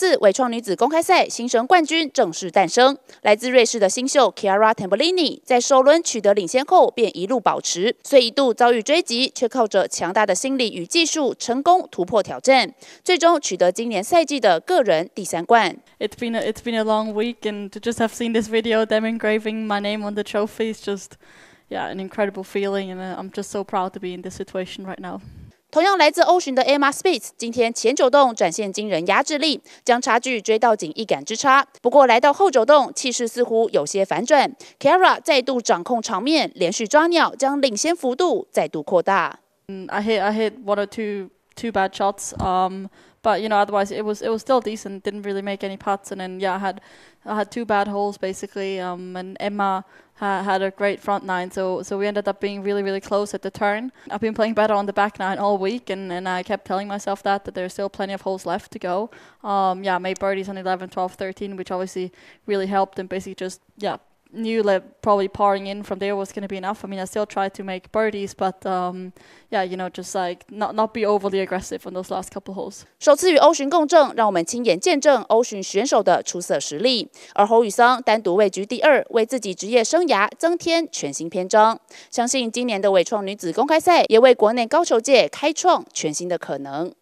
四维创女子公开赛新生冠军正式诞生，来自瑞士的新秀 k i a r a Tambolini 在首轮取得领先后便一路保持，虽一度遭遇追击，却靠着强大的心理与技术成功突破挑战，最终取得今年赛季的个人第三冠。It's been a, it's been a long week and to just have seen this video them engraving my name on the trophy is just yeah an incredible feeling and I'm just so proud to be in this situation right now. 同样来自欧巡的 Emma s p i t z 今天前九洞展现惊人压制力，将差距追到仅一杆之差。不过来到后九洞，气势似乎有些反转，Kara 再度掌控场面，连续抓鸟，将领先幅度再度扩大。嗯，I hit, I hit one or two. two bad shots. Um, but you know, otherwise it was it was still decent. Didn't really make any putts, and then yeah, I had I had two bad holes basically. Um, and Emma ha- had a great front nine, so so we ended up being really really close at the turn. I've been playing better on the back nine all week, and, and I kept telling myself that that there's still plenty of holes left to go. Um, yeah, made birdies on 11, 12, 13, which obviously really helped, and basically just yeah knew parring in going enough. mean, know, there be tried was probably still like I I couple from to to that yeah, but make 首次与欧巡共振，让我们亲眼见证欧巡选手的出色实力。而侯宇桑单独位居第二，为自己职业生涯增添全新篇章。相信今年的伟创女子公开赛也为国内高球界开创全新的可能。